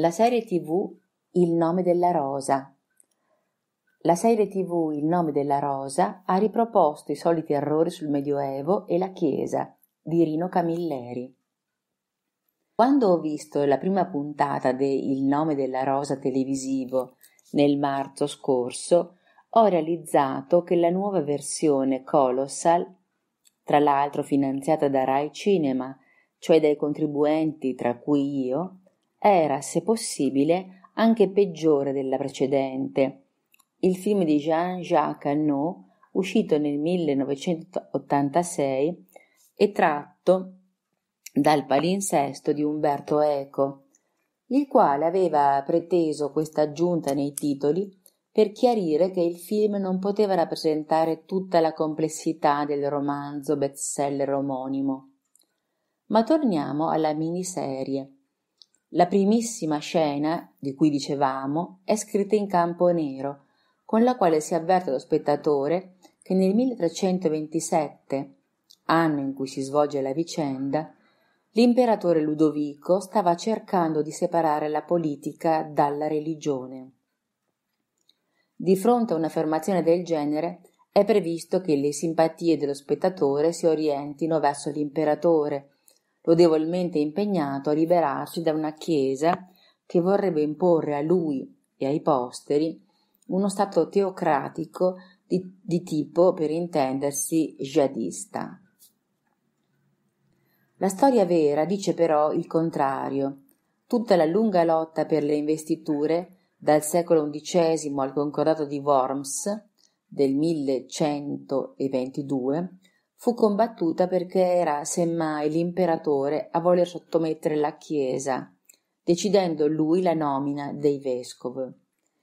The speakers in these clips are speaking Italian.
la serie tv Il nome della rosa. La serie tv Il nome della rosa ha riproposto i soliti errori sul Medioevo e la Chiesa di Rino Camilleri. Quando ho visto la prima puntata de Il nome della rosa televisivo nel marzo scorso, ho realizzato che la nuova versione Colossal, tra l'altro finanziata da Rai Cinema, cioè dai contribuenti tra cui io, era, se possibile, anche peggiore della precedente. Il film di Jean-Jacques Annaud, uscito nel 1986, è tratto dal palinsesto di Umberto Eco, il quale aveva preteso questa aggiunta nei titoli per chiarire che il film non poteva rappresentare tutta la complessità del romanzo bestseller omonimo. Ma torniamo alla miniserie la primissima scena, di cui dicevamo, è scritta in campo nero, con la quale si avverte lo spettatore che nel 1327, anno in cui si svolge la vicenda, l'imperatore Ludovico stava cercando di separare la politica dalla religione. Di fronte a un'affermazione del genere è previsto che le simpatie dello spettatore si orientino verso l'imperatore, lodevolmente impegnato a liberarsi da una Chiesa che vorrebbe imporre a lui e ai posteri uno stato teocratico di, di tipo, per intendersi, jihadista. La storia vera dice però il contrario. Tutta la lunga lotta per le investiture, dal secolo XI al concordato di Worms del 1122, fu combattuta perché era semmai l'imperatore a voler sottomettere la Chiesa, decidendo lui la nomina dei, vescovo,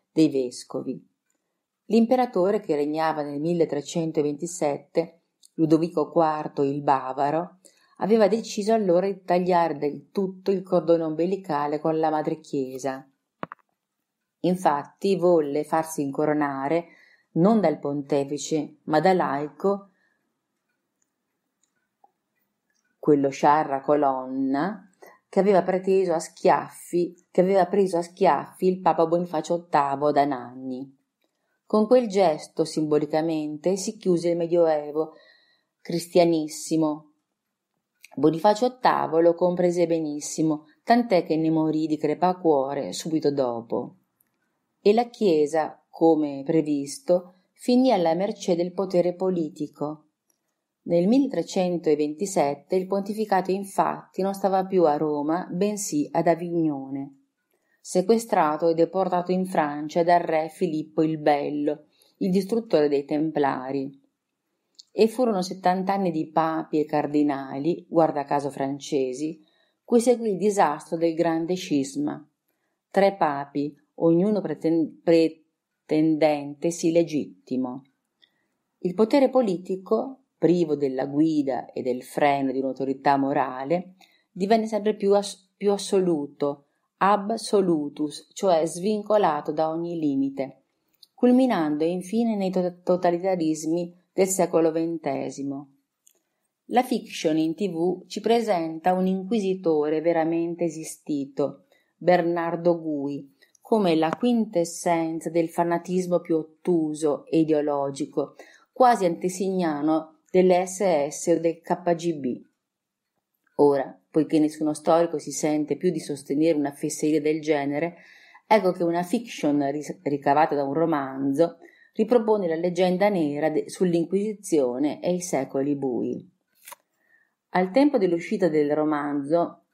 dei vescovi. L'imperatore che regnava nel 1327, Ludovico IV il Bavaro, aveva deciso allora di tagliare del tutto il cordone ombelicale con la madre Chiesa. Infatti volle farsi incoronare non dal pontefice, ma da laico quello sciarra colonna, che aveva, preteso a schiaffi, che aveva preso a schiaffi il Papa Bonifacio VIII da Nanni. Con quel gesto, simbolicamente, si chiuse il Medioevo cristianissimo. Bonifacio VIII lo comprese benissimo, tant'è che ne morì di crepacuore subito dopo. E la Chiesa, come previsto, finì alla mercé del potere politico, nel 1327 il pontificato infatti non stava più a Roma, bensì ad Avignone. Sequestrato e deportato in Francia dal re Filippo il Bello, il distruttore dei Templari. E furono settant'anni di papi e cardinali, guarda caso francesi, cui seguì il disastro del grande scisma. Tre papi, ognuno preten- pretendente si legittimo. Il potere politico privo della guida e del freno di un'autorità morale, divenne sempre più, ass- più assoluto, absolutus, cioè svincolato da ogni limite, culminando infine nei to- totalitarismi del secolo XX. La fiction in tv ci presenta un inquisitore veramente esistito, Bernardo Gui, come la quintessenza del fanatismo più ottuso e ideologico, quasi antesignano delle SS o del KGB. Ora, poiché nessuno storico si sente più di sostenere una fesseria del genere, ecco che una fiction ricavata da un romanzo ripropone la leggenda nera de- sull'Inquisizione e i secoli bui. Al tempo dell'uscita del romanzo,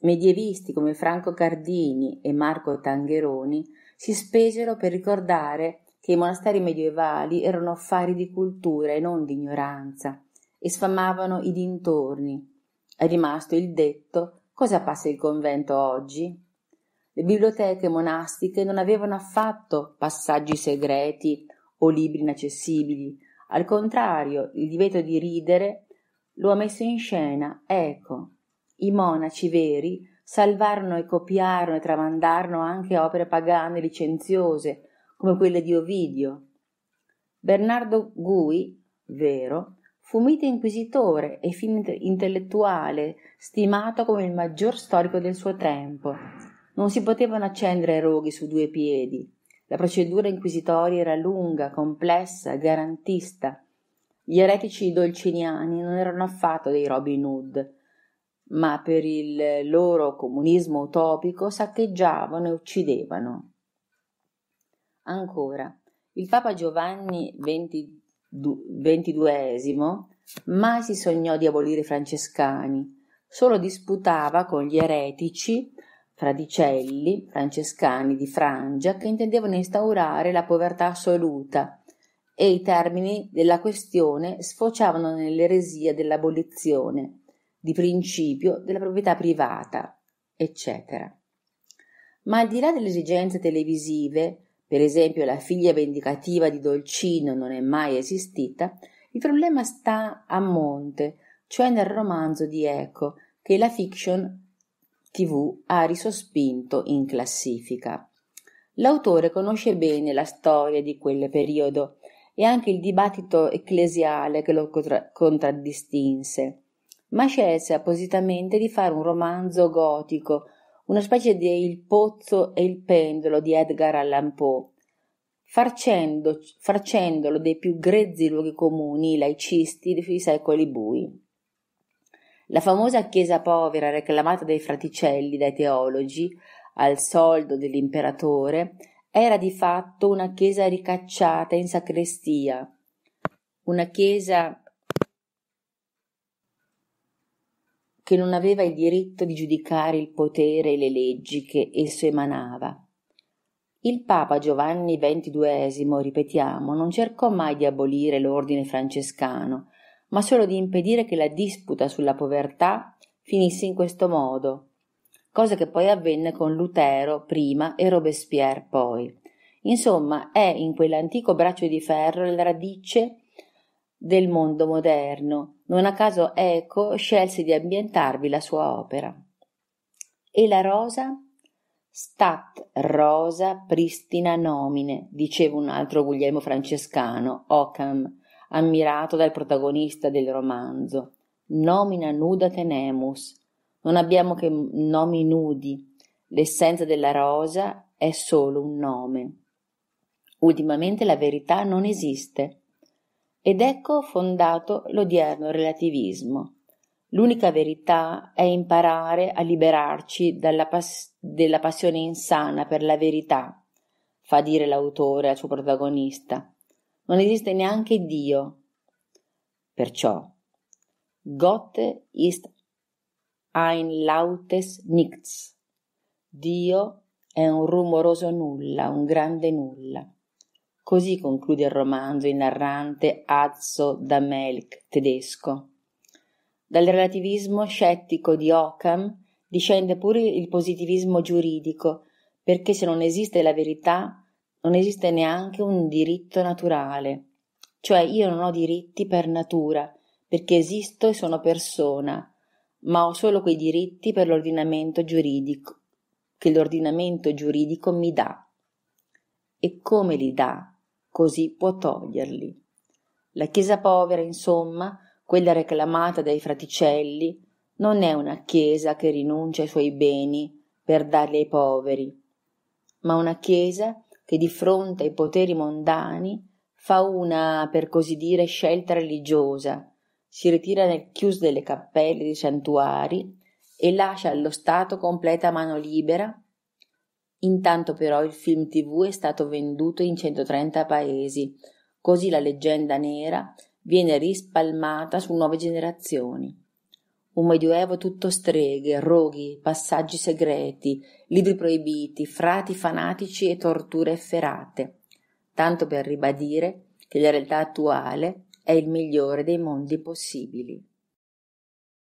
medievisti come Franco Cardini e Marco Tangheroni si spesero per ricordare che i monasteri medievali erano affari di cultura e non di ignoranza, e sfamavano i dintorni. È rimasto il detto cosa passa il convento oggi? Le biblioteche monastiche non avevano affatto passaggi segreti o libri inaccessibili, al contrario, il divieto di ridere lo ha messo in scena Eco. I monaci veri salvarono e copiarono e tramandarono anche opere pagane licenziose, come quelle di Ovidio. Bernardo Gui, vero, fu mite inquisitore e fin intellettuale, stimato come il maggior storico del suo tempo. Non si potevano accendere roghi su due piedi. La procedura inquisitoria era lunga, complessa, garantista. Gli eretici dolciniani non erano affatto dei Robin Hood, ma per il loro comunismo utopico saccheggiavano e uccidevano. Ancora, il Papa Giovanni XXII mai si sognò di abolire i francescani, solo disputava con gli eretici fradicelli francescani di Frangia che intendevano instaurare la povertà assoluta e i termini della questione sfociavano nell'eresia dell'abolizione di principio della proprietà privata, eccetera. Ma al di là delle esigenze televisive, per esempio la figlia vendicativa di Dolcino non è mai esistita, il problema sta a monte, cioè nel romanzo di Eco, che la fiction TV ha risospinto in classifica. L'autore conosce bene la storia di quel periodo e anche il dibattito ecclesiale che lo contra- contraddistinse, ma scelse appositamente di fare un romanzo gotico una specie di Il pozzo e il pendolo di Edgar Allan Poe, farcendo, farcendolo dei più grezzi luoghi comuni laicisti dei secoli bui. La famosa chiesa povera reclamata dai fraticelli, dai teologi, al soldo dell'imperatore, era di fatto una chiesa ricacciata in sacrestia, una chiesa che non aveva il diritto di giudicare il potere e le leggi che esso emanava. Il Papa Giovanni XXII, ripetiamo, non cercò mai di abolire l'ordine francescano, ma solo di impedire che la disputa sulla povertà finisse in questo modo, cosa che poi avvenne con Lutero prima e Robespierre poi. Insomma, è in quell'antico braccio di ferro la radice del mondo moderno. Non a caso Eco scelse di ambientarvi la sua opera. E la rosa? Stat rosa pristina nomine, diceva un altro Guglielmo Francescano, Occam, ammirato dal protagonista del romanzo. Nomina nuda tenemus. Non abbiamo che nomi nudi. L'essenza della rosa è solo un nome. Ultimamente la verità non esiste. Ed ecco fondato l'odierno relativismo. L'unica verità è imparare a liberarci pass- della passione insana per la verità, fa dire l'autore al suo protagonista. Non esiste neanche Dio. Perciò, Gott ist ein lautes Nichts. Dio è un rumoroso nulla, un grande nulla. Così conclude il romanzo il narrante Azzo da Melk, tedesco. Dal relativismo scettico di Occam discende pure il positivismo giuridico, perché se non esiste la verità, non esiste neanche un diritto naturale. Cioè io non ho diritti per natura, perché esisto e sono persona, ma ho solo quei diritti per l'ordinamento giuridico che l'ordinamento giuridico mi dà. E come li dà? così può toglierli. La chiesa povera, insomma, quella reclamata dai fraticelli, non è una chiesa che rinuncia ai suoi beni per darli ai poveri, ma una chiesa che di fronte ai poteri mondani fa una, per così dire, scelta religiosa, si ritira nel chiuso delle cappelle dei santuari e lascia allo Stato completa mano libera Intanto però il film tv è stato venduto in 130 paesi, così la leggenda nera viene rispalmata su nuove generazioni. Un medioevo tutto streghe, roghi, passaggi segreti, libri proibiti, frati fanatici e torture efferate, tanto per ribadire che la realtà attuale è il migliore dei mondi possibili.